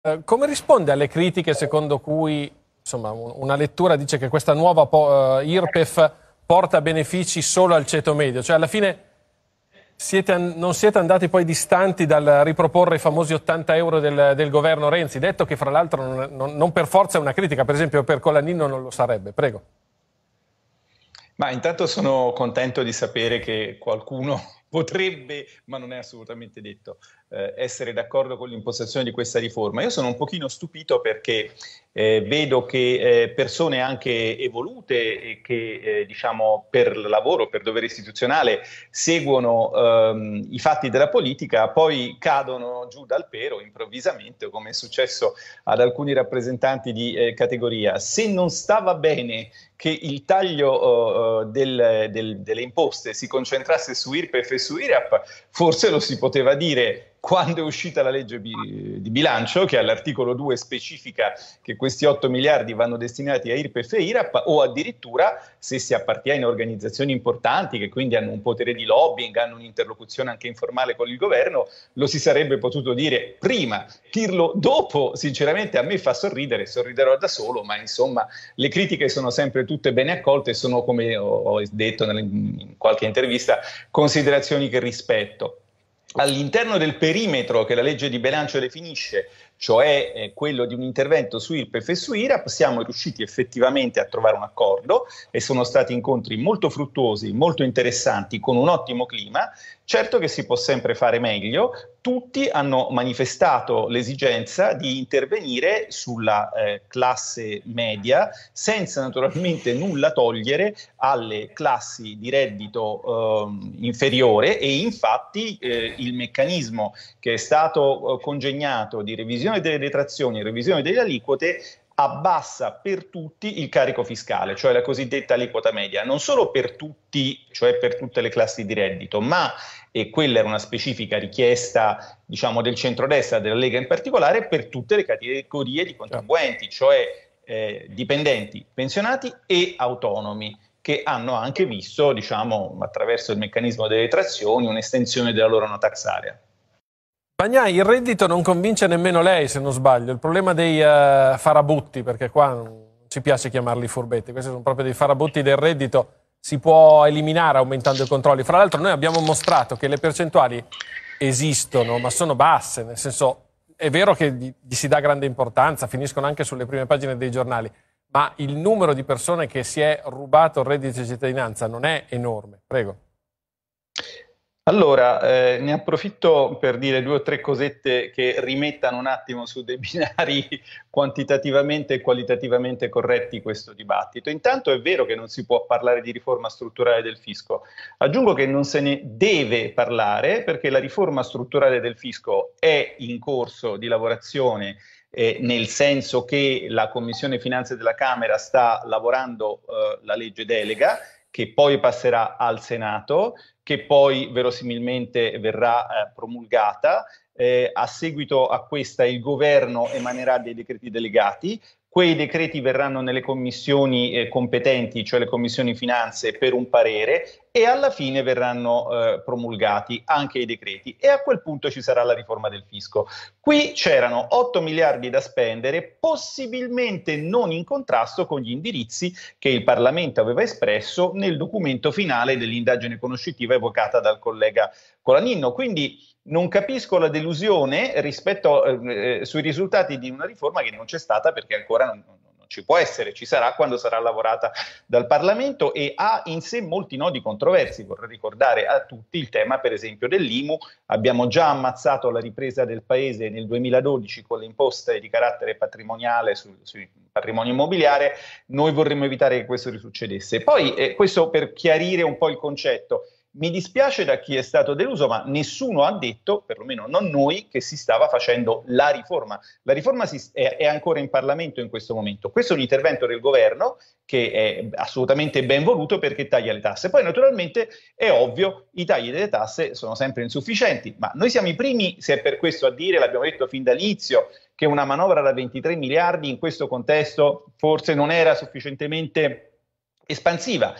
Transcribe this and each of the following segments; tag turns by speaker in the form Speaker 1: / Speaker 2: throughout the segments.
Speaker 1: Eh, come risponde alle critiche secondo cui insomma, una lettura dice che questa nuova po- eh, IRPEF porta benefici solo al ceto medio? Cioè alla fine siete, non siete andati poi distanti dal riproporre i famosi 80 euro del, del governo Renzi, detto che fra l'altro non, non, non, per forza è una critica, per esempio per Colanino non lo sarebbe. Prego.
Speaker 2: Ma intanto sono contento di sapere che
Speaker 1: qualcuno
Speaker 2: potrebbe, ma non è assolutamente detto, eh, essere d'accordo con l'impostazione di questa riforma. Io sono un pochino stupito perché eh, vedo che eh, persone anche evolute e che eh, diciamo per lavoro, per dovere istituzionale seguono ehm, i fatti della politica, poi cadono giù dal pero improvvisamente, come è successo ad alcuni rappresentanti di eh, categoria. Se non stava bene che il taglio uh, del, del, delle imposte si concentrasse su IRPEF e su IRAP, forse lo si poteva dire quando è uscita la legge bi- di bilancio, che all'articolo 2 specifica che questi 8 miliardi vanno destinati a IRPEF e IRAP, o addirittura se si appartiene a organizzazioni importanti che quindi hanno un potere di lobbying, hanno un'interlocuzione anche informale con il governo, lo si sarebbe potuto dire prima. Dirlo dopo, sinceramente, a me fa sorridere, sorriderò da solo, ma insomma le critiche sono sempre tutte bene accolte e sono, come ho detto in qualche intervista, considerazioni che rispetto all'interno del perimetro che la legge di bilancio definisce, cioè eh, quello di un intervento su IRPEF e su IRAP, siamo riusciti effettivamente a trovare un accordo e sono stati incontri molto fruttuosi, molto interessanti, con un ottimo clima. Certo che si può sempre fare meglio, tutti hanno manifestato l'esigenza di intervenire sulla eh, classe media senza naturalmente nulla togliere alle classi di reddito eh, inferiore e infatti eh, il meccanismo che è stato eh, congegnato di revisione delle detrazioni e revisione delle aliquote abbassa per tutti il carico fiscale, cioè la cosiddetta aliquota media, non solo per tutti, cioè per tutte le classi di reddito, ma, e quella era una specifica richiesta diciamo, del centrodestra, della Lega in particolare, per tutte le categorie di certo. contribuenti, cioè eh, dipendenti, pensionati e autonomi che hanno anche visto, diciamo, attraverso il meccanismo delle detrazioni, un'estensione della loro no tax area.
Speaker 1: Bagnai, il reddito non convince nemmeno lei, se non sbaglio. Il problema dei uh, farabutti, perché qua non ci piace chiamarli furbetti, questi sono proprio dei farabutti del reddito, si può eliminare aumentando i controlli. Fra l'altro noi abbiamo mostrato che le percentuali esistono, ma sono basse, nel senso è vero che gli, gli si dà grande importanza, finiscono anche sulle prime pagine dei giornali, ma il numero di persone che si è rubato il reddito di cittadinanza non è enorme. Prego. Allora,
Speaker 2: eh, ne approfitto per dire due o tre cosette che rimettano un attimo su dei binari quantitativamente e qualitativamente corretti questo dibattito. Intanto è vero che non si può parlare di riforma strutturale del fisco. Aggiungo che non se ne deve parlare perché la riforma strutturale del fisco è in corso di lavorazione eh, nel senso che la Commissione Finanze della Camera sta lavorando eh, la legge delega che poi passerà al Senato che poi verosimilmente verrà eh, promulgata. Eh, a seguito a questa il governo emanerà dei decreti delegati Quei decreti verranno nelle commissioni eh, competenti, cioè le commissioni finanze, per un parere e alla fine verranno eh, promulgati anche i decreti e a quel punto ci sarà la riforma del fisco. Qui c'erano 8 miliardi da spendere, possibilmente non in contrasto con gli indirizzi che il Parlamento aveva espresso nel documento finale dell'indagine conoscitiva evocata dal collega Colaninno. Quindi non capisco la delusione rispetto eh, eh sui risultati di una riforma che non c'è stata perché ancora ancora non, non ci può essere, ci sarà quando sarà lavorata dal Parlamento e ha in sé molti nodi controversi. Vorrei ricordare a tutti il tema, per esempio, dell'IMU. Abbiamo già ammazzato la ripresa del Paese nel 2012 con le imposte di carattere patrimoniale sul, sui patrimonio immobiliare. Noi vorremmo evitare che questo risuccedesse. Poi, eh, questo per chiarire un po' il concetto mi dispiace da chi è stato deluso, ma nessuno ha detto, perlomeno non noi, che si stava facendo la riforma. La riforma si, è, è, ancora in Parlamento in questo momento. Questo è un intervento del governo che è assolutamente ben voluto perché taglia le tasse. Poi naturalmente è ovvio, i tagli delle tasse sono sempre insufficienti, ma noi siamo i primi, se è per questo a dire, l'abbiamo detto fin dall'inizio, che una manovra da 23 miliardi in questo contesto forse non era sufficientemente espansiva.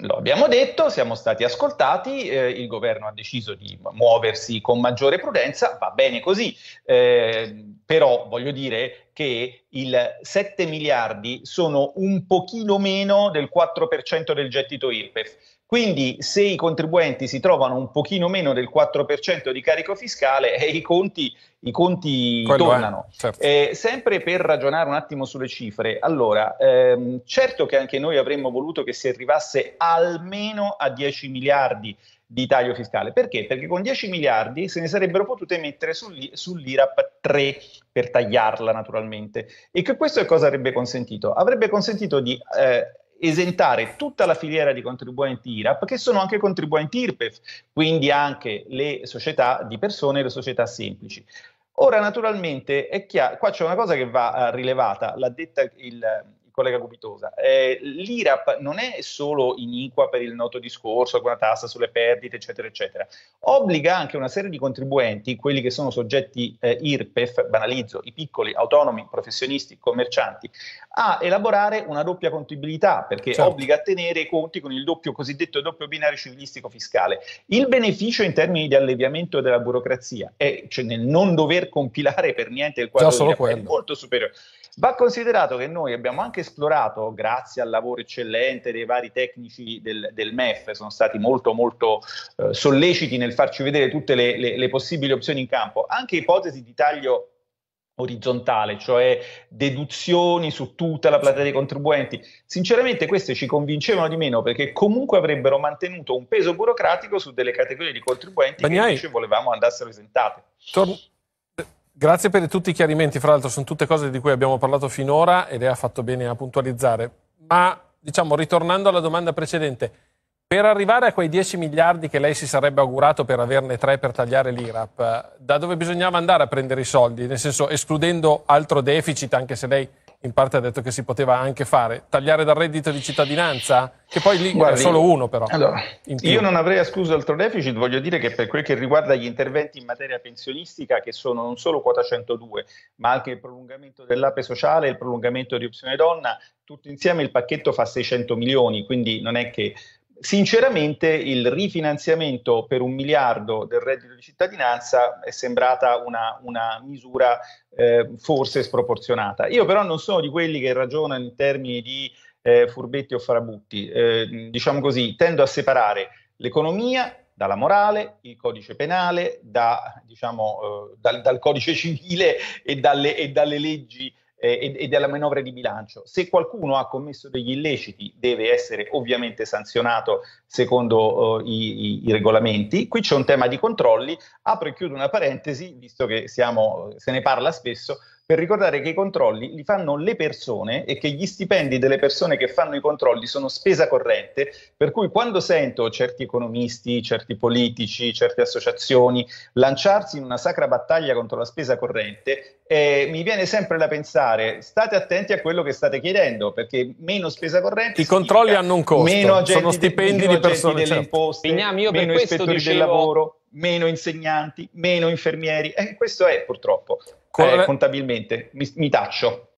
Speaker 2: Lo abbiamo detto, siamo stati ascoltati, eh, il governo ha deciso di muoversi con maggiore prudenza, va bene così, eh, però voglio dire che il 7 miliardi sono un pochino meno del 4% del gettito IRPEF. Quindi se i contribuenti si trovano un pochino meno del 4% di carico fiscale, eh, i conti, i conti tornano. Certo. Eh, sempre per ragionare un attimo sulle cifre, allora, ehm, certo che anche noi avremmo voluto che si arrivasse almeno a 10 miliardi di taglio fiscale. Perché? Perché con 10 miliardi se ne sarebbero potute mettere sull'IRAP 3 per tagliarla naturalmente. E che questo cosa avrebbe consentito? Avrebbe consentito di eh, esentare tutta la filiera di contribuenti IRAP che sono anche contribuenti IRPEF, quindi anche le società di persone e le società semplici. Ora naturalmente è chiaro, qua c'è una cosa che va uh, rilevata, l'ha detta il collega Gubitosa, eh, l'IRAP non è solo iniqua per il noto discorso, con una tassa sulle perdite, eccetera, eccetera, obbliga anche una serie di contribuenti, quelli che sono soggetti eh, IRPEF, banalizzo, i piccoli, autonomi, professionisti, commercianti, a elaborare una doppia contabilità, perché certo. obbliga a tenere i conti con il doppio cosiddetto doppio binario civilistico fiscale. Il beneficio in termini di alleviamento della burocrazia è cioè, nel non dover compilare per niente il quadro di è molto superiore. Va considerato che noi abbiamo anche esplorato grazie al lavoro eccellente dei vari tecnici del, del MEF, sono stati molto molto eh, solleciti nel farci vedere tutte le, le, le possibili opzioni in campo, anche ipotesi di taglio orizzontale, cioè deduzioni su tutta la platea dei contribuenti. Sinceramente queste ci convincevano di meno perché comunque avrebbero mantenuto un peso burocratico su delle categorie di contribuenti Bagnai, che invece volevamo andassero esentate.
Speaker 1: Tor- Grazie per tutti i chiarimenti, fra l'altro sono tutte cose di cui abbiamo parlato finora e lei ha fatto bene a puntualizzare. Ma diciamo, ritornando alla domanda precedente, per arrivare a quei 10 miliardi che lei si sarebbe augurato per averne 3 per tagliare l'IRAP, da dove bisognava andare a prendere i soldi? Nel senso, escludendo altro deficit, anche se lei in parte ha detto che si poteva anche fare, tagliare dal reddito di cittadinanza, che poi lì Guardi, solo uno però. Allora, io non
Speaker 2: avrei escluso altro deficit, voglio dire che per quel che riguarda gli interventi in materia pensionistica, che sono non solo quota 102, ma anche il prolungamento dell'ape sociale, il prolungamento di opzione donna, tutto insieme il pacchetto fa 600 milioni, quindi non è che sinceramente il rifinanziamento per un miliardo del reddito di cittadinanza è sembrata una, una misura eh, forse sproporzionata. Io però non sono di quelli che ragionano in termini di eh, furbetti o farabutti, eh, diciamo così, tendo a separare l'economia dalla morale, il codice penale, da, diciamo, eh, dal, dal, codice civile e dalle, e dalle leggi eh, e, e della manovra di bilancio. Se qualcuno ha commesso degli illeciti deve essere ovviamente sanzionato secondo eh, i, i, i, regolamenti. Qui c'è un tema di controlli. Apro e chiudo una parentesi, visto che siamo, se ne parla spesso per ricordare che i controlli li fanno le persone e che gli stipendi delle persone che fanno i controlli sono spesa corrente, per cui quando sento certi economisti, certi politici, certe associazioni lanciarsi in una sacra battaglia contro la spesa corrente, eh, mi viene sempre da pensare, state attenti a quello che state chiedendo, perché meno spesa corrente... I controlli hanno un costo, meno agenti, sono stipendi di persone. Delle certo. imposte, Pignami, io meno ispettori dicevo... del lavoro, meno insegnanti, meno infermieri, eh, questo è purtroppo eh, contabilmente, mi, mi taccio.